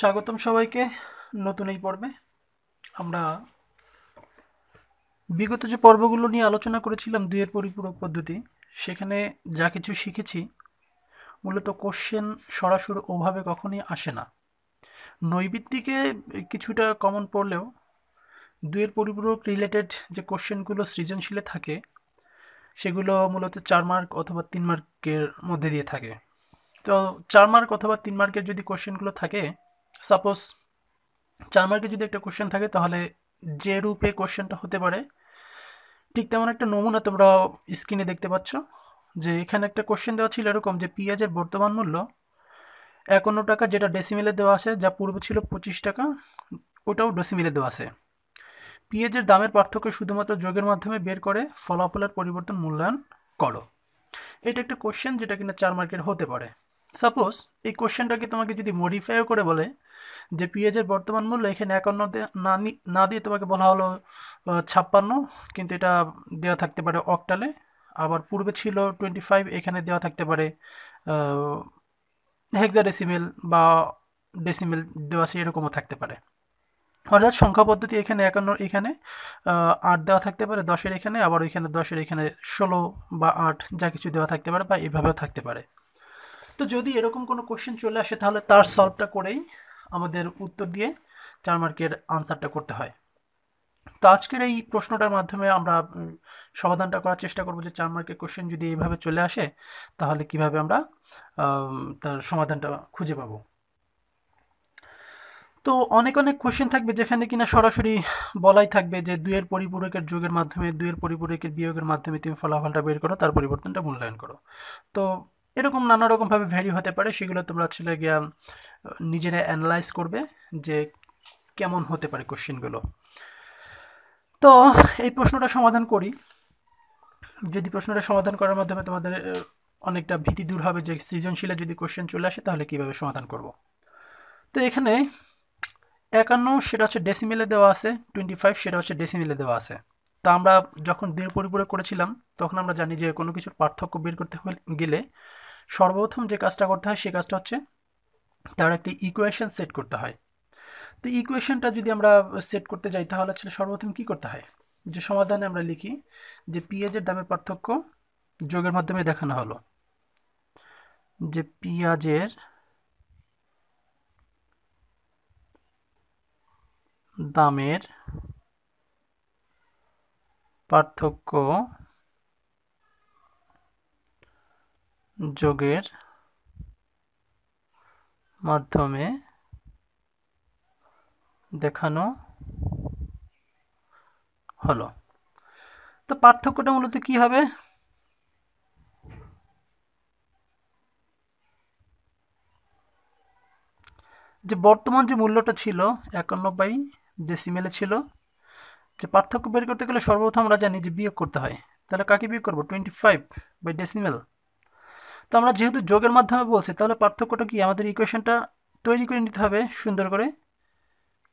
স্বাগতম সবাইকে নতুন এই পর্বে আমরা বিগত যে পর্বগুলো নিয়ে আলোচনা করেছিলাম দুইয়ের পরিপূরক পদ্ধতি সেখানে যা কিছু শিখেছি মূলত কোশ্চেন সরাসরি ওভাবে কখনই আসে না নৈবিত্তিকে কিছুটা কমন পড়লেও দুয়ের পরিপূরক রিলেটেড যে কোশ্চেনগুলো সৃজনশীলে থাকে সেগুলো মূলত চার মার্ক অথবা তিন মার্কের মধ্যে দিয়ে থাকে তো চার মার্ক অথবা তিন মার্কের যদি কোশ্চেনগুলো থাকে সাপোজ চার মার্কে যদি একটা কোশ্চেন থাকে তাহলে যে রূপে কোশ্চেনটা হতে পারে ঠিক তেমন একটা নমুনা তোমরা স্ক্রিনে দেখতে পাচ্ছ যে এখানে একটা কোশ্চেন দেওয়া ছিল এরকম যে পেঁয়াজের বর্তমান মূল্য একান্ন টাকা যেটা ডেসিমিলে দেওয়া আছে যা পূর্ব ছিল পঁচিশ টাকা ওটাও ডেসিমিলে দেওয়া আছে পেঁয়াজের দামের পার্থক্য শুধুমাত্র যোগের মাধ্যমে বের করে ফলাফলের পরিবর্তন মূল্যায়ন করো এটা একটা কোশ্চেন যেটা কিনা চার মার্কের হতে পারে সাপোজ এই কোশ্চেনটাকে তোমাকে যদি মডিফাইও করে বলে যে পেঁয়াজের বর্তমান মূল্য এখানে একান্ন না না দিয়ে তোমাকে বলা হলো ছাপ্পান্ন কিন্তু এটা দেওয়া থাকতে পারে অক্টালে আবার পূর্বে ছিল টোয়েন্টি ফাইভ এখানে দেওয়া থাকতে পারে হেক্সা ডেসিমেল বা ডেসিমেল দেওয়া সে এরকমও থাকতে পারে অর্থাৎ সংখ্যা পদ্ধতি এখানে একান্ন এখানে আট দেওয়া থাকতে পারে দশের এখানে আবার ওইখানে দশের এখানে ষোলো বা আট যা কিছু দেওয়া থাকতে পারে বা এভাবেও থাকতে পারে তো যদি এরকম কোনো কোশ্চেন চলে আসে তাহলে তার সলভটা করেই আমাদের উত্তর দিয়ে চার মার্কের আনসারটা করতে হয় তো আজকের এই প্রশ্নটার মাধ্যমে আমরা সমাধানটা করার চেষ্টা করব যে চার মার্কের কোশ্চেন যদি এইভাবে চলে আসে তাহলে কিভাবে আমরা তার সমাধানটা খুঁজে পাবো তো অনেক অনেক কোয়েশ্চেন থাকবে যেখানে কিনা সরাসরি বলাই থাকবে যে দুয়ের পরিপূরকের যোগের মাধ্যমে দুয়ের পরিপূরকের বিয়োগের মাধ্যমে তুমি ফলাফলটা বের করো তার পরিবর্তনটা মূল্যায়ন করো তো এরকম নানা রকমভাবে ভ্যারি হতে পারে সেগুলো তোমরা আসলে গিয়া নিজেরা অ্যানালাইজ করবে যে কেমন হতে পারে কোশ্চেনগুলো তো এই প্রশ্নটা সমাধান করি যদি প্রশ্নটা সমাধান করার মাধ্যমে তোমাদের অনেকটা ভীতি দূর হবে যে সৃজনশীলে যদি কোশ্চেন চলে আসে তাহলে কীভাবে সমাধান করব তো এখানে একান্ন সেটা হচ্ছে ডেসিমেলে দেওয়া আছে টোয়েন্টি ফাইভ সেটা হচ্ছে ডেসিমেলে দেওয়া আছে তা আমরা যখন বের পরিপূরক করেছিলাম তখন আমরা জানি যে কোনো কিছুর পার্থক্য বের করতে গেলে সর্বপ্রথম যে কাজটা করতে হয় সে কাজটা হচ্ছে তার একটি ইকুয়েশন সেট করতে হয় তো ইকুয়েশনটা যদি আমরা সেট করতে যাই তাহলে আসলে সর্বপ্রথম কী করতে হয় যে সমাধানে আমরা লিখি যে পিঁয়াজের দামের পার্থক্য যোগের মাধ্যমে দেখানো হলো যে পিঁয়াজের দামের পার্থক্য যোগের মাধ্যমে দেখানো হলো তো পার্থক্যটা মূলত কি হবে যে বর্তমান যে মূল্যটা ছিল একানব্বই ডেসিমেলে ছিল যে পার্থক্য বের করতে গেলে সর্বপ্রথম আমরা জানি যে বিয়োগ করতে হয় তাহলে কাকে বিয়োগ করবো টোয়েন্টি ফাইভ বাই ডেসিমেল তো আমরা যেহেতু যোগের মাধ্যমে বলছি তাহলে পার্থক্যটা কি আমাদের ইকুয়েশনটা তৈরি করে নিতে হবে সুন্দর করে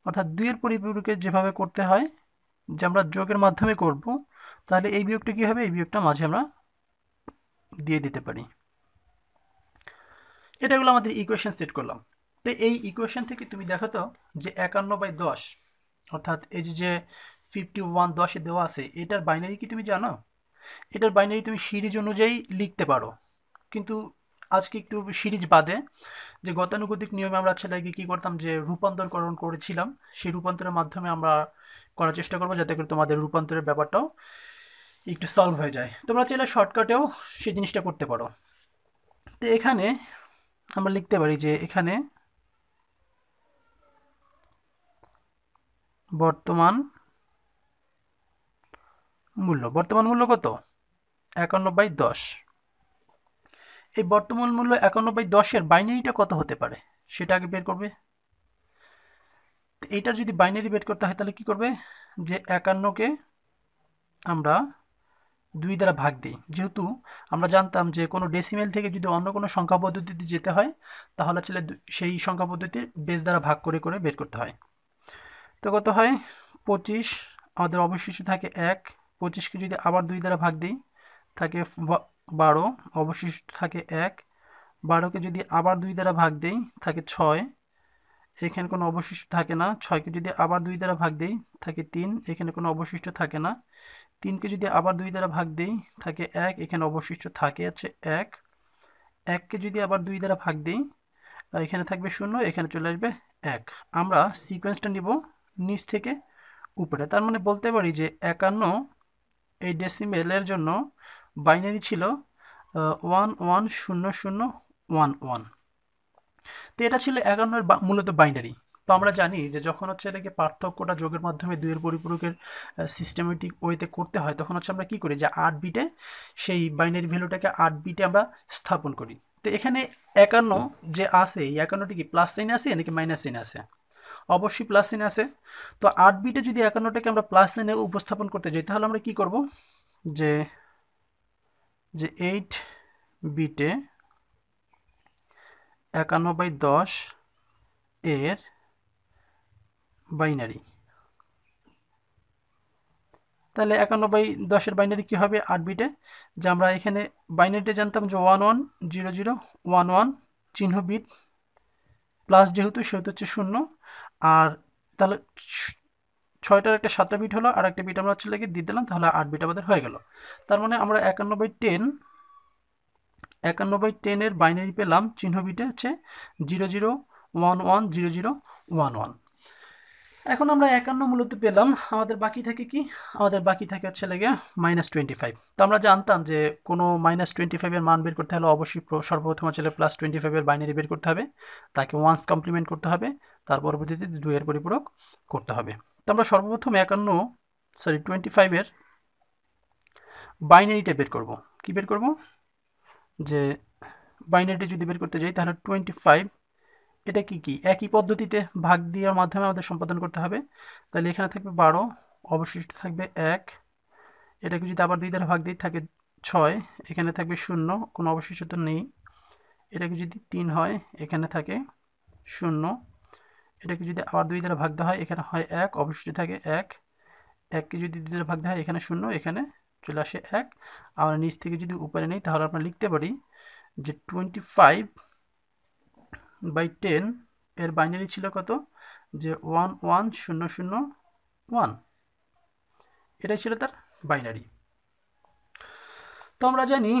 অর্থাৎ দুইয়ের পরিপূরকে যেভাবে করতে হয় যে আমরা যোগের মাধ্যমে করব তাহলে এই বিয়োগটা কী হবে এই বিয়োগটা মাঝে আমরা দিয়ে দিতে পারি এটাগুলো আমাদের ইকুয়েশন সেট করলাম তো এই ইকুয়েশন থেকে তুমি দেখো তো যে একান্ন বাই দশ অর্থাৎ এই যে ফিফটি ওয়ান দশে দেওয়া আছে এটার বাইনারি কি তুমি জানো এটার বাইনারি তুমি সিরিজ অনুযায়ী লিখতে পারো কিন্তু আজকে একটু সিরিজ বাদে যে গতানুগতিক নিয়মে আমরা ছেলেকে আচ্ছা, কী করতাম যে রূপান্তরকরণ করেছিলাম সেই রূপান্তরের মাধ্যমে আমরা করার চেষ্টা করবো যাতে করে তোমাদের রূপান্তরের ব্যাপারটাও একটু সলভ হয়ে যায় তোমরা চাইলে শর্টকাটেও সেই জিনিসটা করতে পারো তো এখানে আমরা লিখতে পারি যে এখানে বর্তমান মূল্য বর্তমান মূল্য কত একান্ন বাই দশ এই বর্তমান মূল্য একানব্বই দশের বাইনারিটা কত হতে পারে সেটা আগে বের করবে এইটার যদি বাইনারি বের করতে হয় তাহলে কি করবে যে একান্নকে আমরা দুই দ্বারা ভাগ দিই যেহেতু আমরা জানতাম যে কোনো ডেসিমেল থেকে যদি অন্য কোনো সংখ্যা পদ্ধতিতে যেতে হয় তাহলে ছেলে সেই সংখ্যা পদ্ধতির বেশ দ্বারা ভাগ করে করে বের করতে হয় তো কত হয় পঁচিশ আমাদের অবশিষ্ট থাকে এক পঁচিশকে যদি আবার দুই দ্বারা ভাগ দিই থাকে বারো অবশিষ্ট থাকে এক বারোকে যদি আবার দুই দ্বারা ভাগ দেই থাকে ছয় এখানে কোনো অবশিষ্ট থাকে না ছয়কে যদি আবার দুই দ্বারা ভাগ দেই থাকে তিন এখানে কোনো অবশিষ্ট থাকে না তিনকে যদি আবার দুই দ্বারা ভাগ দেই থাকে এক এখানে অবশিষ্ট থাকে আছে এক এককে যদি আবার দুই দ্বারা ভাগ দিই এখানে থাকবে শূন্য এখানে চলে আসবে এক আমরা সিকোয়েন্সটা নিব নিচ থেকে উপরে তার মানে বলতে পারি যে একান্ন এই ডেসিমেলের জন্য বাইনারি ছিল ওয়ান ওয়ান শূন্য শূন্য ওয়ান ওয়ান তো এটা ছিল এগারোর মূলত বাইনারি তো আমরা জানি যে যখন হচ্ছে এটাকে পার্থক্যটা যোগের মাধ্যমে দুইয়ের পরিপূরকের সিস্টেমেটিক ওয়েতে করতে হয় তখন হচ্ছে আমরা কি করি যে আট বিটে সেই বাইনারি ভ্যালুটাকে আট বিটে আমরা স্থাপন করি তো এখানে একান্ন যে আছে এই একান্নটি কি প্লাস সাইন আছে নাকি মাইনাস সাইন আছে অবশ্যই প্লাস সাইন আছে তো আট বিটে যদি একান্নটাকে আমরা প্লাস সাইনে উপস্থাপন করতে যাই তাহলে আমরা কি করব যে যে এইট বিটে একান্ন দশ এর বাইনারি তাহলে একান্ন দশের বাইনারি কী হবে আট বিটে যে আমরা এখানে বাইনারিতে জানতাম যে one one zero zero one one চিহ্ন বিট প্লাস যেহেতু সেহেতু হচ্ছে শূন্য আর তাহলে ছয়টার একটা সাতটা বিট হলো আর একটা বিট আমরা হচ্ছে লাগিয়ে দিয়ে দিলাম তাহলে আট বিট আমাদের হয়ে গেল তার মানে আমরা একান্ন বাই টেন একান্ন বাই টেনের বাইনারি পেলাম চিহ্ন বিটে হচ্ছে zero zero one one zero zero one one এখন আমরা একান্ন মূলত পেলাম আমাদের বাকি থাকে কি আমাদের বাকি থাকে হচ্ছে লেগে মাইনাস টোয়েন্টি ফাইভ তো আমরা জানতাম যে কোনো মাইনাস টোয়েন্টি ফাইভের মান বের করতে হলে অবশ্যই সর্বপ্রথম হচ্ছে প্লাস টোয়েন্টি ফাইভের বাইনারি বের করতে হবে তাকে ওয়ান্স কমপ্লিমেন্ট করতে হবে তার পরবর্তীতে দুইয়ের পরিপূরক করতে হবে তো আমরা সর্বপ্রথম একান্ন সরি টোয়েন্টি ফাইভের বাইনারিটা বের করব কি বের করব যে বাইনারিটা যদি বের করতে যাই তাহলে টোয়েন্টি ফাইভ এটা কি কি একই পদ্ধতিতে ভাগ দেওয়ার মাধ্যমে আমাদের সম্পাদন করতে হবে তাহলে এখানে থাকবে বারো অবশিষ্ট থাকবে এক এটাকে যদি আবার দুই দ্বারা ভাগ দিয়ে থাকে ছয় এখানে থাকবে শূন্য কোনো অবশিষ্ট তো নেই এটাকে যদি তিন হয় এখানে থাকে শূন্য এটাকে যদি আবার দুই দ্বারা ভাগ দেওয়া হয় এখানে হয় এক অবশিষ্ট থাকে এক এককে যদি দুই দ্বারা ভাগ দেওয়া হয় এখানে শূন্য এখানে চলে আসে এক আমরা নিচ থেকে যদি উপরে নেই তাহলে আমরা লিখতে পারি যে টোয়েন্টি ফাইভ বাই টেন এর বাইনারি ছিল কত যে ওয়ান ওয়ান শূন্য শূন্য ওয়ান এটাই ছিল তার বাইনারি তো আমরা জানি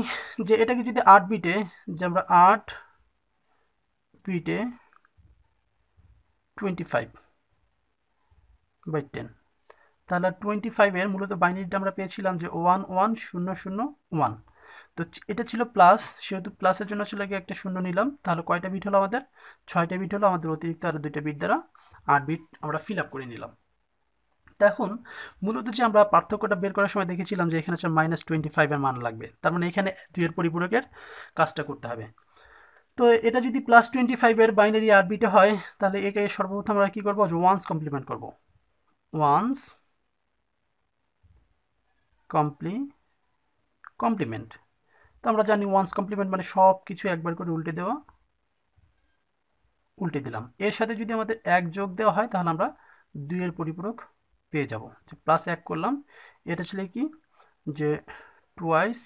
যে এটাকে যদি আট বিটে যে আমরা আট বিটে টোয়েন্টি ফাইভ বাই টেন তাহলে টোয়েন্টি ফাইভের মূলত বাইনারিটা আমরা পেয়েছিলাম যে ওয়ান ওয়ান শূন্য শূন্য ওয়ান তো এটা ছিল প্লাস সেহেতু প্লাসের জন্য আসলে একটা শূন্য নিলাম তাহলে কয়টা বিট হলো আমাদের ছয়টা বিট হলো আমাদের অতিরিক্ত আরও দুইটা বিট দ্বারা আট বিট আমরা ফিল আপ করে নিলাম এখন মূলত যে আমরা পার্থক্যটা বের করার সময় দেখেছিলাম যে এখানে হচ্ছে মাইনাস টোয়েন্টি ফাইভের মান লাগবে তার মানে এখানে দুইয়ের পরিপূরকের কাজটা করতে হবে তো এটা যদি প্লাস টোয়েন্টি ফাইভের বাইনারি আট বিটে হয় তাহলে একে সর্বপ্রথম আমরা কী করবো ওয়ান্স কমপ্লিমেন্ট করব ওয়ান্স কমপ্লি কমপ্লিমেন্ট তো আমরা জানি ওয়ান্স কমপ্লিমেন্ট মানে সব কিছু একবার করে উল্টে দেওয়া উল্টে দিলাম এর সাথে যদি আমাদের এক যোগ দেওয়া হয় তাহলে আমরা দুইয়ের পরিপূরক পেয়ে যাব যে প্লাস এক করলাম এটা ছিল কি যে টুয়াইস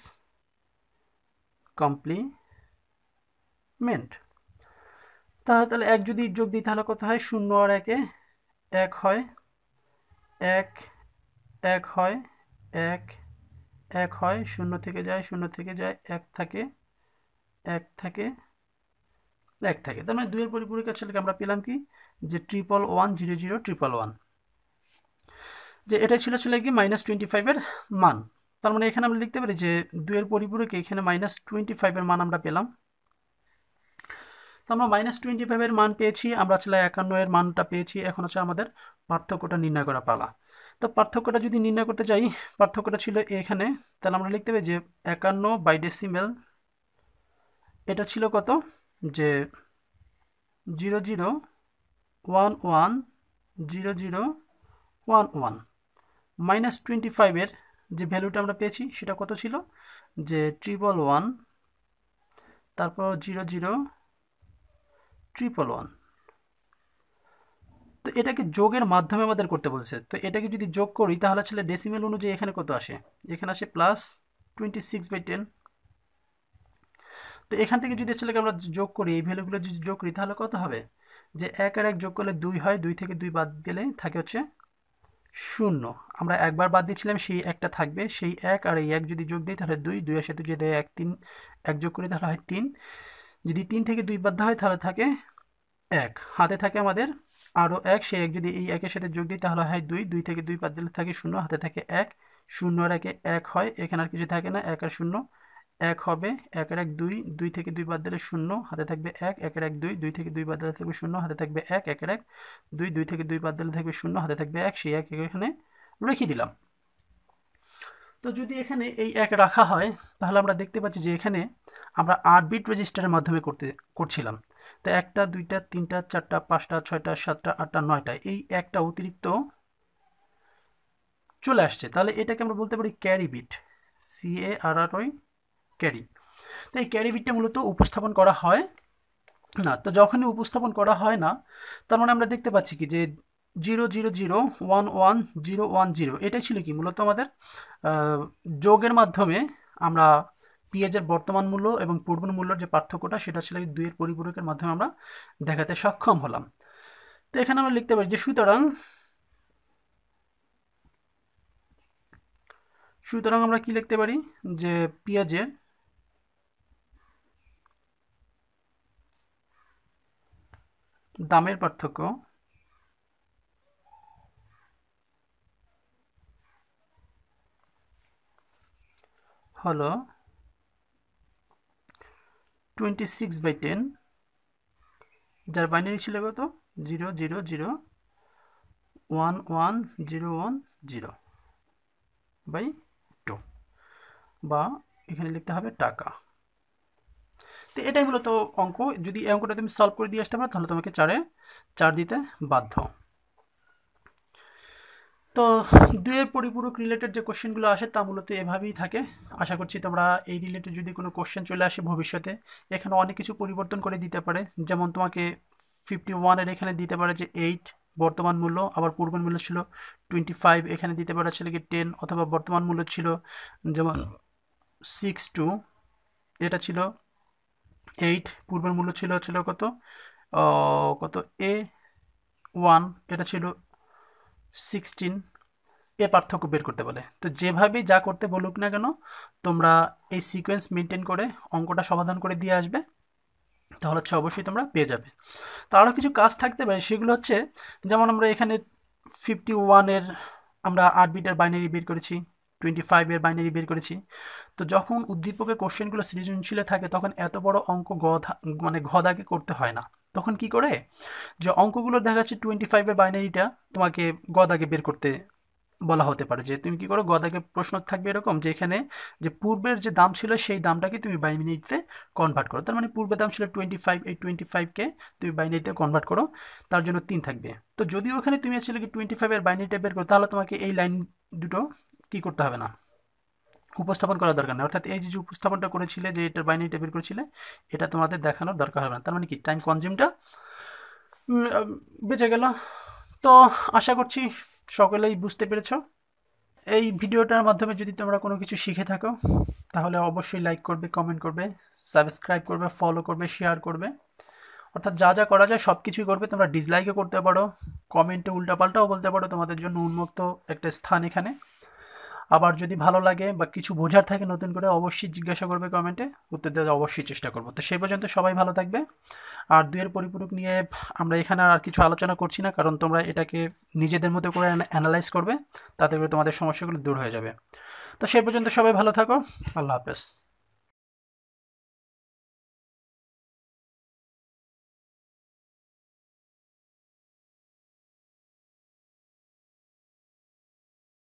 কমপ্লিমেন্ট তাহলে তাহলে এক যদি যোগ দিই তাহলে কত হয় শূন্য আর একে এক হয় এক এক হয় এক এক হয় শূন্য থেকে যায় শূন্য থেকে যায় এক থাকে এক থাকে এক থাকে তার মানে দুইয়ের পরিপূরক ছেলেকে আমরা পেলাম কি যে triple one zero zero triple one যে এটা ছিল ছিল কি মাইনাস টোয়েন্টি ফাইভের মান তার মানে এখানে আমরা লিখতে পারি যে দুইয়ের পরিপূরক এখানে মাইনাস টোয়েন্টি ফাইভের মান আমরা পেলাম তো আমরা মাইনাস টোয়েন্টি ফাইভের মান পেয়েছি আমরা আসলে একান্ন এর মানটা পেয়েছি এখন হচ্ছে আমাদের পার্থক্যটা নির্ণয় করা পালা তো পার্থক্যটা যদি নির্ণয় করতে চাই পার্থক্যটা ছিল এখানে তাহলে আমরা লিখতে পারি যে একান্ন বাই ডেসিমেল এটা ছিল কত যে zero zero one one zero zero one one minus twenty ফাইভের যে ভ্যালুটা আমরা পেয়েছি সেটা কত ছিল যে ট্রিপল ওয়ান তারপর জিরো জিরো ট্রিপল ওয়ান তো এটাকে যোগের মাধ্যমে আমাদের করতে বলছে তো এটাকে যদি যোগ করি তাহলে আসলে ডেসিমেল অনুযায়ী এখানে কত আসে এখানে আসে plus twenty six by ten তো এখান থেকে যদি আসলে আমরা যোগ করি এই ভ্যালুগুলো যদি যোগ করি তাহলে কত হবে যে এক আর এক যোগ করলে দুই হয় দুই থেকে দুই বাদ দিলে থাকে হচ্ছে শূন্য আমরা একবার বাদ দিয়েছিলাম সেই একটা থাকবে সেই এক আর এই এক যদি যোগ দিই তাহলে দুই দুই সাথে যদি এক তিন এক যোগ করি তাহলে হয় তিন যদি তিন থেকে দুই বাদ হয় তাহলে থাকে এক হাতে থাকে আমাদের আরও এক সে এক যদি এই একের সাথে যোগ দিই তাহলে হয় দুই দুই থেকে দুই বাদ দিলে থাকে শূন্য হাতে থাকে এক শূন্য আর একে এক হয় এখানে আর কিছু থাকে না এক আর শূন্য এক হবে একের এক দুই দুই থেকে দুই বাদ দিলে শূন্য হাতে থাকবে এক একের এক দুই দুই থেকে দুই বাদ দিলে থাকবে শূন্য হাতে থাকবে এক একের এক দুই দুই থেকে দুই বাদ দিলে থাকবে শূন্য হাতে থাকবে এক সেই এক এখানে রেখে দিলাম তো যদি এখানে এই এক রাখা হয় তাহলে আমরা দেখতে পাচ্ছি যে এখানে আমরা আট বিট রেজিস্টারের মাধ্যমে করতে করছিলাম তো একটা দুইটা তিনটা চারটা পাঁচটা ছয়টা সাতটা আটটা নয়টা এই একটা অতিরিক্ত চলে আসছে তাহলে এটাকে আমরা বলতে পারি carry bit C A R R ওই ক্যারি তো এই ক্যারি বিটটা মূলত উপস্থাপন করা হয় না তো যখনই উপস্থাপন করা হয় না তার মানে আমরা দেখতে পাচ্ছি কি যে zero zero zero one one zero one zero এটাই ছিল কি মূলত আমাদের যোগের মাধ্যমে আমরা পেঁয়াজের বর্তমান মূল্য এবং পূর্বের মূল্যর যে পার্থক্যটা সেটা ছিল এই দুইয়ের পরিপূরকের মাধ্যমে আমরা দেখাতে সক্ষম হলাম তো এখানে আমরা লিখতে পারি যে সুতরাং সুতরাং আমরা কি লিখতে পারি যে পেঁয়াজের দামের পার্থক্য হলো টোয়েন্টি সিক্স বাই টেন যার বাইনারি ছিল কত zero zero zero one one zero one zero by two বা এখানে লিখতে হবে টাকা তো এটাই মূলত অঙ্ক যদি অঙ্কটা তুমি সলভ করে দিয়ে আসতে পারো তাহলে তোমাকে চারে চার দিতে বাধ্য তো দুয়ের পরিপূরক রিলেটেড যে কোশ্চেনগুলো আসে তা মূলত এভাবেই থাকে আশা করছি তোমরা এই রিলেটেড যদি কোনো কোশ্চেন চলে আসে ভবিষ্যতে এখানে অনেক কিছু পরিবর্তন করে দিতে পারে যেমন তোমাকে ফিফটি ওয়ানের এখানে দিতে পারে যে এইট বর্তমান মূল্য আবার পূর্বের মূল্য ছিল টোয়েন্টি ফাইভ এখানে দিতে পারে ছিল কি টেন অথবা বর্তমান মূল্য ছিল যেমন সিক্স টু এটা ছিল এইট পূর্বের মূল্য ছিল ছিল কত কত এ ওয়ান এটা ছিল সিক্সটিন এ পার্থক্য বের করতে বলে তো যেভাবে যা করতে বলুক না কেন তোমরা এই সিকোয়েন্স মেনটেন করে অঙ্কটা সমাধান করে দিয়ে আসবে তাহলে হচ্ছে অবশ্যই তোমরা পেয়ে যাবে তো আরও কিছু কাজ থাকতে পারে সেগুলো হচ্ছে যেমন আমরা এখানে ফিফটি ওয়ানের আমরা আট বিটার বাইনারি বের করেছি টোয়েন্টি ফাইভের বাইনারি বের করেছি তো যখন উদ্দীপকের কোশ্চেনগুলো সৃজনশীলে থাকে তখন এত বড় অঙ্ক গধা মানে ঘদাকে করতে হয় না তখন কি করে যে অঙ্কগুলো দেখা যাচ্ছে টোয়েন্টি ফাইভের বাইনারিটা তোমাকে গদাকে বের করতে বলা হতে পারে যে তুমি কি করো গদাকে প্রশ্ন থাকবে এরকম যে এখানে যে পূর্বের যে দাম ছিল সেই দামটাকে তুমি বাইনারিতে কনভার্ট করো তার মানে পূর্বের দাম ছিল টোয়েন্টি ফাইভ এই টোয়েন্টি ফাইভকে তুমি বাইনারিতে কনভার্ট করো তার জন্য তিন থাকবে তো যদি ওখানে তুমি আসলে কি টোয়েন্টি ফাইভের বাইনারিটা বের করো তাহলে তোমাকে এই লাইন দুটো কি করতে হবে না উপস্থাপন করা দরকার নেই অর্থাৎ এই যে উপস্থাপনটা করেছিলে যে এটা বাইনারি টেবিল করেছিলে এটা তোমাদের দেখানোর দরকার হবে না তার মানে কি টাইম কনজিউমটা বেঁচে গেল তো আশা করছি সকলেই বুঝতে পেরেছ এই ভিডিওটার মাধ্যমে যদি তোমরা কোনো কিছু শিখে থাকো তাহলে অবশ্যই লাইক করবে কমেন্ট করবে সাবস্ক্রাইব করবে ফলো করবে শেয়ার করবে অর্থাৎ যা যা করা যায় সব কিছুই করবে তোমরা ডিসলাইকও করতে পারো কমেন্টে উল্টাপাল্টাও বলতে পারো তোমাদের জন্য উন্মুক্ত একটা স্থান এখানে আবার যদি ভালো লাগে বা কিছু বোঝার থাকে নতুন করে অবশ্যই জিজ্ঞাসা করবে কমেন্টে উত্তর দেওয়ার অবশ্যই চেষ্টা করবো তো সেই পর্যন্ত সবাই ভালো থাকবে আর দুয়ের পরিপূরক নিয়ে আমরা এখানে আর কিছু আলোচনা করছি না কারণ তোমরা এটাকে নিজেদের মতো করে অ্যানালাইজ করবে তাতে করে তোমাদের সমস্যাগুলো দূর হয়ে যাবে তো সেই পর্যন্ত সবাই ভালো থাকো আল্লাহ হাফেজ